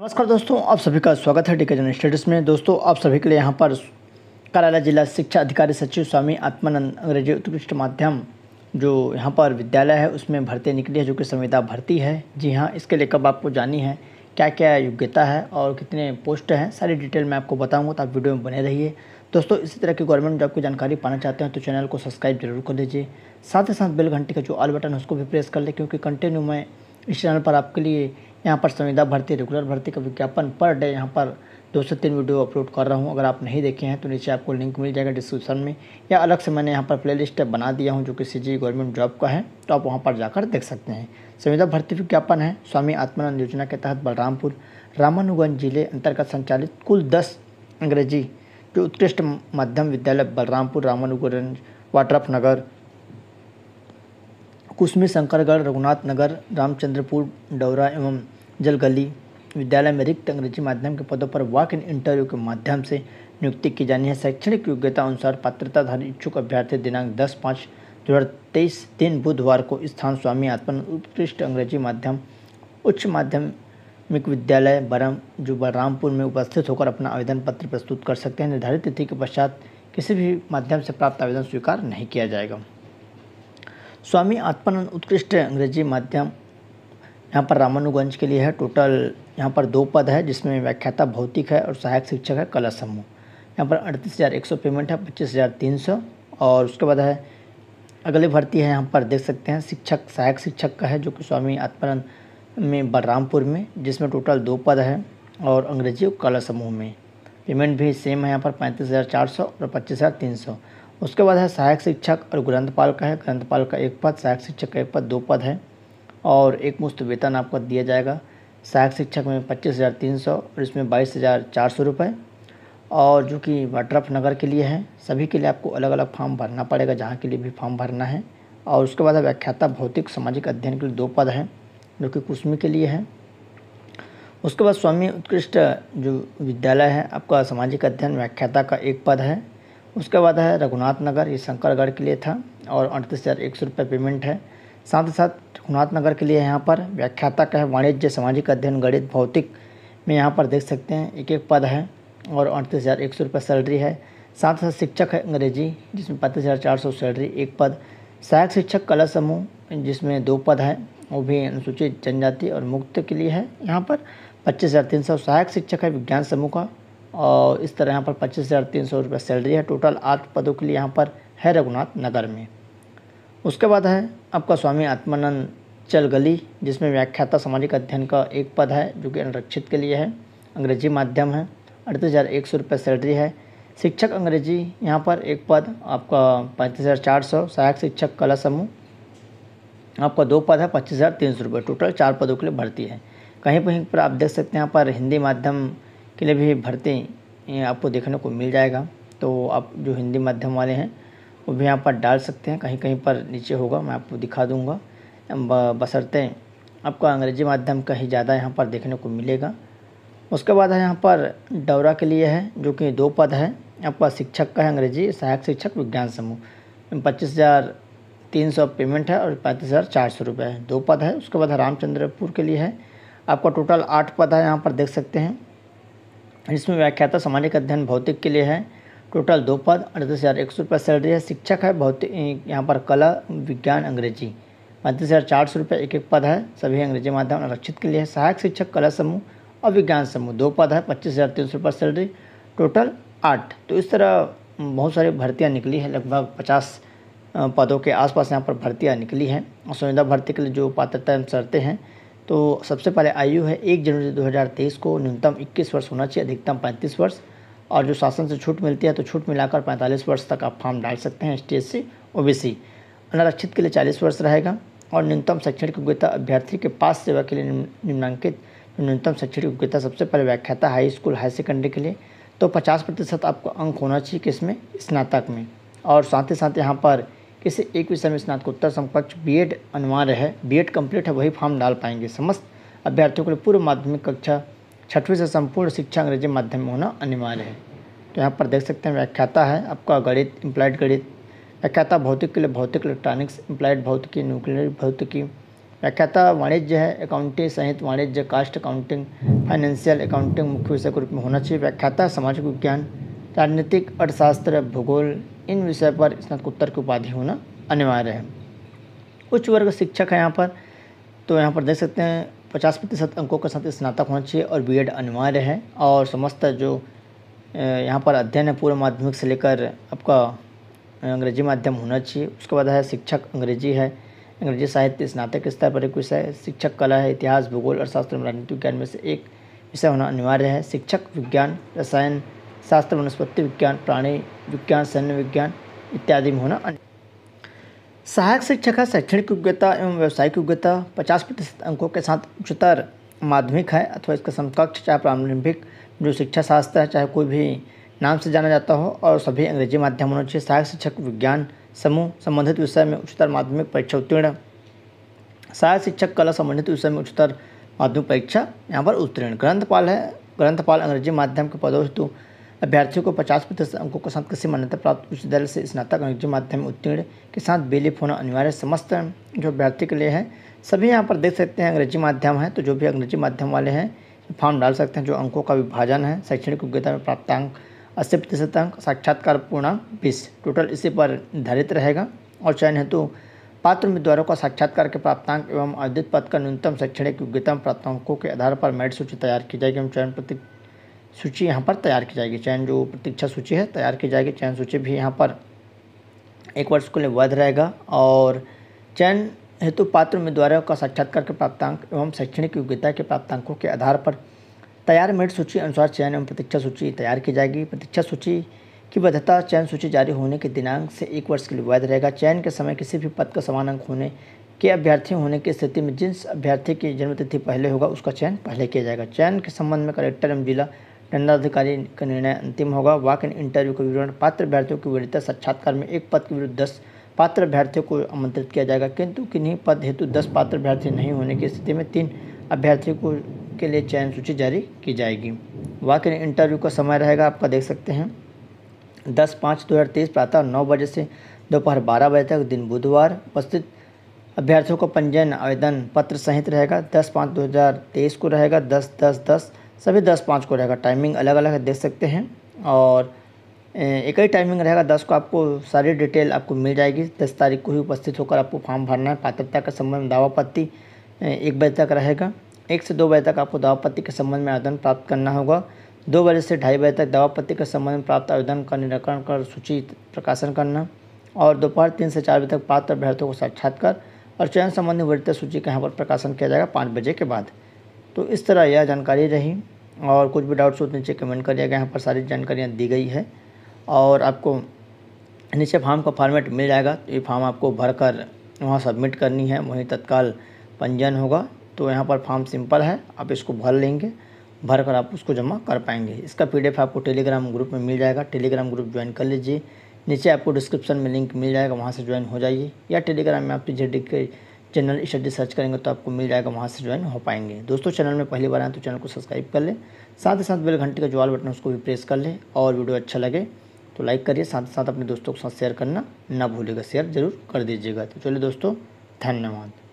नमस्कार दोस्तों आप सभी का स्वागत है टीका जन स्टेटस में दोस्तों आप सभी के लिए यहाँ पर कार्यालय जिला शिक्षा अधिकारी सचिव स्वामी आत्मानंद अंग्रेजी उत्कृष्ट माध्यम जो यहाँ पर विद्यालय है उसमें भर्ती निकली है जो कि संविदा भर्ती है जी हाँ इसके लिए कब आपको जानी है क्या क्या योग्यता है और कितने पोस्ट हैं सारी डिटेल मैं आपको बताऊँगा तो आप वीडियो में बने रहिए दोस्तों इसी तरह की गवर्नमेंट जॉब की जानकारी पाना चाहते हैं तो चैनल को सब्सक्राइब जरूर कर लीजिए साथ ही साथ बेल घंटी का जो ऑल बटन है उसको भी प्रेस कर लें क्योंकि कंटिन्यू मैं इस चैनल पर आपके लिए यहाँ पर संविदा भर्ती रेगुलर भर्ती का विज्ञापन पर डे यहाँ पर दो से तीन वीडियो अपलोड कर रहा हूँ अगर आप नहीं देखे हैं तो नीचे आपको लिंक मिल जाएगा डिस्क्रिप्शन में या अलग से मैंने यहाँ पर प्लेलिस्ट बना दिया हूँ जो कि सी गवर्नमेंट जॉब का है तो आप वहाँ पर जाकर देख सकते हैं संविदा भर्ती विज्ञापन है स्वामी आत्मानंद योजना के तहत बलरामपुर रामानुगंज जिले अंतर्गत संचालित कुल दस अंग्रेजी जो उत्कृष्ट मध्यम विद्यालय बलरामपुर रामानुगंज वाड्रफ नगर कुसमी शंकरगढ़ रघुनाथ नगर रामचंद्रपुर डौरा एवं जलगली विद्यालय में रिक्त अंग्रेजी माध्यम के पदों पर वॉक इन इंटरव्यू के माध्यम से नियुक्ति की जानी है शैक्षणिक योग्यता अनुसार पात्रताधारी इच्छुक अभ्यर्थी दिनांक दस पाँच दो हज़ार तेईस दिन बुधवार को स्थान स्वामी आत्मन उत्कृष्ट अंग्रेजी माध्यम उच्च माध्यमिक विद्यालय बरम जो बलरामपुर में उपस्थित होकर अपना आवेदन पत्र प्रस्तुत कर सकते हैं निर्धारित तिथि के पश्चात किसी भी माध्यम से प्राप्त आवेदन स्वीकार नहीं किया जाएगा स्वामी आत्मानंद उत्कृष्ट अंग्रेजी माध्यम यहाँ पर रामानुगंज के लिए है टोटल यहाँ पर दो पद है जिसमें व्याख्याता भौतिक है और सहायक शिक्षक है कला समूह यहाँ पर अड़तीस हज़ार एक सौ पेमेंट है पच्चीस हज़ार तीन सौ और उसके बाद है अगले भर्ती है यहाँ पर देख सकते हैं शिक्षक सहायक शिक्षक का है जो कि स्वामी आत्मानंद में बलरामपुर में जिसमें टोटल दो पद है और अंग्रेजी कला समूह में पेमेंट भी सेम है यहाँ पर पैंतीस हज़ार चार सौ और पच्चीस हज़ार तीन सौ उसके बाद है सहायक शिक्षक और ग्रंथपाल का है ग्रंथपाल का एक पद सहायक शिक्षक का एक पद दो पद है और एक मुफ्त वेतन आपको दिया जाएगा सहायक शिक्षक में पच्चीस हज़ार तीन सौ और इसमें बाईस हज़ार चार सौ रुपये और जो कि वाटरफ नगर के लिए है सभी के लिए आपको अलग अलग फॉर्म भरना पड़ेगा जहाँ के लिए भी फॉर्म भरना है और उसके बाद व्याख्याता भौतिक सामाजिक अध्ययन के लिए दो पद हैं जो कि कुसमी के लिए है उसके बाद स्वामी उत्कृष्ट जो विद्यालय है आपका सामाजिक अध्ययन व्याख्याता का एक पद है उसके बाद है रघुनाथ नगर ये शंकरगढ़ के लिए था और अड़तीस हज़ार एक सौ रुपये पेमेंट है साथ ही साथ रघुनाथ नगर के लिए यहाँ पर व्याख्याता का है वाणिज्य सामाजिक अध्ययन गणित भौतिक में यहाँ पर देख सकते हैं एक एक पद है और अड़तीस हज़ार एक सौ रुपये सैलरी है साथ साथ शिक्षक है अंग्रेजी जिसमें पैंतीस हज़ार चार सौ सैलरी एक पद सहायक शिक्षक कला समूह जिसमें दो पद है वो भी अनुसूचित जनजाति और मुक्त के लिए है यहाँ पर पच्चीस हज़ार तीन सौ सहायक शिक्षक है विज्ञान समूह का और इस तरह यहाँ पर पच्चीस हज़ार तीन सौ रुपये सैलरी है टोटल आठ पदों के लिए यहाँ पर है रघुनाथ नगर में उसके बाद है आपका स्वामी आत्मानंद चल गली जिसमें व्याख्याता सामाजिक अध्ययन का एक पद है जो कि अनुरक्षित के लिए है अंग्रेजी माध्यम है अड़तीस हज़ार एक सौ रुपये सैलरी है शिक्षक अंग्रेजी यहाँ पर एक पद आपका पैंतीस हज़ार चार सौ सहायक शिक्षक कला समूह आपका दो पद है पच्चीस हज़ार तीन सौ रुपये टोटल चार पदों के लिए भर्ती है कहीं कहीं पर आप देख सकते हैं यहाँ पर हिंदी माध्यम लिए भी भर्ती आपको देखने को मिल जाएगा तो आप जो हिंदी माध्यम वाले हैं वो भी यहाँ पर डाल सकते हैं कहीं कहीं पर नीचे होगा मैं आपको दिखा दूँगा बसरते आपका अंग्रेजी माध्यम का ही ज़्यादा यहाँ पर देखने को मिलेगा उसके बाद है यहाँ पर डौरा के लिए है जो कि दो पद है आपका शिक्षक का है अंग्रेजी सहायक शिक्षक विज्ञान समूह पच्चीस हज़ार तीन सौ पेमेंट है और पैंतीस हज़ार चार सौ रुपये है दो पद है उसके बाद रामचंद्रपुर के लिए है आपका टोटल आठ पद है यहाँ पर देख सकते हैं इसमें व्याख्याता सामाजिक अध्ययन भौतिक के लिए है टोटल दो पद अड़तीस हज़ार एक सौ रुपये सैलरी है शिक्षक है भौतिक यहाँ पर कला विज्ञान अंग्रेजी पैंतीस हज़ार चार सौ रुपये एक एक पद है सभी अंग्रेजी माध्यम आरक्षित के लिए है सहायक शिक्षक कला समूह और विज्ञान समूह दो पद है पच्चीस हज़ार तीन सौ रुपये सैलरी टोटल आठ तो इस तरह बहुत सारी भर्तियाँ निकली हैं लगभग पचास पदों के आसपास यहाँ पर भर्तियाँ निकली हैं और संविदा भर्ती के लिए जो पात्रता शर्तें हैं तो सबसे पहले आयु है एक जनवरी 2023 को न्यूनतम 21 वर्ष होना चाहिए अधिकतम 35 वर्ष और जो शासन से छूट मिलती है तो छूट मिलाकर 45 वर्ष तक आप फॉर्म डाल सकते हैं एस सी ओबीसी अनारक्षित के लिए 40 वर्ष रहेगा और न्यूनतम शैक्षणिक योग्यता अभ्यर्थी के पास सेवा के लिए निम्नांकित न्यूनतम शैक्षणिक योग्यता सबसे पहले व्याख्याता हाई स्कूल हाई सेकेंडरी के लिए तो पचास प्रतिशत आपको अंक होना चाहिए किसमें स्नातक में और साथ ही साथ यहाँ पर इसे एक विषय में स्नातकोत्तर समकक्ष बी एड अनिवार्य है एड कम्प्लीट है वही फॉर्म डाल पाएंगे समस्त अभ्यर्थियों के लिए पूर्व माध्यमिक कक्षा छठवीं से संपूर्ण शिक्षा अंग्रेजी माध्यम में होना अनिवार्य है तो यहाँ पर देख सकते हैं व्याख्याता है आपका गणित इम्प्लाइड गणित व्याख्याता भौतिक के लिए भौतिक इलेक्ट्रॉनिक्स इम्प्लाइड भौतिकी न्यूक्लियर भौतिकी व्याख्याता वाणिज्य है अकाउंटिंग सहित वाणिज्य कास्ट अकाउंटिंग फाइनेंशियल अकाउंटिंग मुख्य विषय के रूप में होना चाहिए व्याख्याता सामाजिक विज्ञान राजनीतिक अर्थशास्त्र भूगोल इन विषय पर स्नातकोत्तर की उपाधि होना अनिवार्य है उच्च वर्ग शिक्षक है यहाँ पर तो यहाँ पर देख सकते हैं पचास प्रतिशत अंकों के साथ स्नातक होना चाहिए और बीएड अनिवार्य है और समस्त जो यहाँ पर अध्ययन है पूर्व माध्यमिक से लेकर आपका अंग्रेजी माध्यम होना चाहिए उसके बाद है शिक्षक अंग्रेजी है अंग्रेजी साहित्य स्नातक स्तर पर एक विषय शिक्षक कला है इतिहास भूगोल शास्त्र में राजनीतिक विज्ञान में से एक विषय होना अनिवार्य है शिक्षक विज्ञान रसायन शास्त्र वनस्पति विज्ञान प्राणी विज्ञान सैन्य विज्ञान इत्यादि में होना अन्य सहायक शिक्षक है शैक्षणिक योग्यता एवं व्यावसायिक योग्यता पचास प्रतिशत अंकों के साथ उच्चतर माध्यमिक है अथवा इसका समकक्ष चाहे प्रारंभिक जो शिक्षा शास्त्र है चाहे कोई भी नाम से जाना जाता हो और सभी अंग्रेजी माध्यम होना चाहिए सहायक शिक्षक विज्ञान समूह संबंधित विषय में उच्चतर माध्यमिक परीक्षा उत्तीर्ण सहायक शिक्षक कला संबंधित विषय में उच्चतर माध्यमिक परीक्षा यहाँ पर उत्तीर्ण ग्रंथपाल है ग्रंथपाल अंग्रेजी माध्यम के पदों हेतु अभ्यर्थियों को पचास प्रतिशत अंकों के साथ किसी मान्यता प्राप्त उच्च विद्यालय से स्नातक अंग्रेजी माध्यम उत्तीर्ण के साथ बेलिप होना अनिवार्य समस्त जो अभ्यर्थी के लिए है सभी यहाँ पर देख सकते हैं अंग्रेजी माध्यम है तो जो भी अंग्रेजी माध्यम वाले हैं फॉर्म डाल सकते हैं जो अंकों का विभाजन है शैक्षणिक योग्यता में प्राप्त अंक अस्सी प्रतिशत अंक साक्षात्कार पूर्णांक बीस टोटल इसी पर निर्धारित रहेगा और चयन हेतु पात्र उम्मीदवारों का साक्षात्कार के प्राप्तांक एवं आयोजित पद का न्यूनतम शैक्षणिक योग्यता प्राप्तांकों के आधार पर मेरिट सूची तैयार की जाएगी एवं चयन प्रति सूची यहाँ पर तैयार की जाएगी चयन जो प्रतीक्षा सूची है तैयार की जाएगी चयन सूची भी यहाँ पर एक वर्ष के लिए वैध रहेगा और चयन हेतु पात्र उम्मीदवारों का साक्षात्कार के प्राप्तांक एवं शैक्षणिक योग्यता के प्राप्तांकों के आधार पर तैयार मेरिट सूची अनुसार चयन एवं प्रतीक्षा सूची तैयार की जाएगी प्रतीक्षा सूची की वैधता चयन सूची जारी होने के दिनांक से एक वर्ष के लिए वैध रहेगा चयन के समय किसी भी पद का समान अंक होने के अभ्यर्थी होने की स्थिति में जिस अभ्यर्थी की जन्मतिथि पहले होगा उसका चयन पहले किया जाएगा चयन के संबंध में कलेक्टर एवं जिला दंडाधिकारी का निर्णय अंतिम होगा वॉक इन इंटरव्यू के विवरण पात्र अभ्यर्थियों की वरीयता साक्षात्कार में एक पद के विरुद्ध दस पात्र अभ्यर्थियों को आमंत्रित किया जाएगा किंतु किन्हीं पद हेतु दस पात्र अभ्यर्थी नहीं होने की स्थिति में तीन अभ्यर्थियों को के लिए चयन सूची जारी की जाएगी वाक इन इंटरव्यू का समय रहेगा आपका देख सकते हैं दस पाँच दो हज़ार तेईस प्रातः नौ बजे से दोपहर बारह बजे तक दिन बुधवार उपस्थित अभ्यर्थियों का पंजीयन आवेदन पत्र सहित रहेगा दस पाँच दो हज़ार तेईस को रहेगा दस दस दस सभी दस पाँच को रहेगा टाइमिंग अलग अलग है देख सकते हैं और एक ही टाइमिंग रहेगा दस को आपको सारी डिटेल आपको मिल जाएगी दस तारीख को ही उपस्थित होकर आपको फॉर्म भरना है पात्रता के संबंध में दावा एक बजे तक रहेगा एक से दो बजे तक आपको दावा के संबंध में आवेदन प्राप्त करना होगा दो बजे से ढाई बजे तक दावा के संबंध में प्राप्त आवेदन का निराकरण कर सूची प्रकाशन करना और दोपहर तीन से चार बजे तक पात्र अभ्यर्थियों को साक्षात्कार और चयन संबंधी वृत्तीय सूची का यहाँ पर प्रकाशन किया जाएगा पाँच बजे के बाद तो इस तरह यह जानकारी रही और कुछ भी डाउट्स हो तो नीचे कमेंट करिएगा यहाँ पर सारी जानकारियाँ दी गई है और आपको नीचे फार्म का फॉर्मेट मिल जाएगा तो ये फार्म आपको भर कर वहाँ सबमिट करनी है वहीं तत्काल पंजीयन होगा तो यहाँ पर फार्म सिंपल है आप इसको भर लेंगे भर कर आप उसको जमा कर पाएंगे इसका पी आपको टेलीग्राम ग्रुप में मिल जाएगा टेलीग्राम ग्रुप ज्वाइन कर लीजिए नीचे आपको डिस्क्रिप्शन में लिंक मिल जाएगा वहाँ से ज्वाइन हो जाइए या टेलीग्राम में आप J D general study search करेंगे तो आपको मिल जाएगा वहाँ से ज्वाइन हो पाएंगे दोस्तों चैनल में पहली बार आए तो चैनल को सब्सक्राइब कर लें साथ ही साथ बेल घंटे का ज्वाल बटन उसको भी प्रेस कर लें और वीडियो अच्छा लगे तो लाइक करिए साथ साथ अपने दोस्तों के साथ शेयर करना ना भूलेगा शेयर जरूर कर दीजिएगा तो चलिए दोस्तों धन्यवाद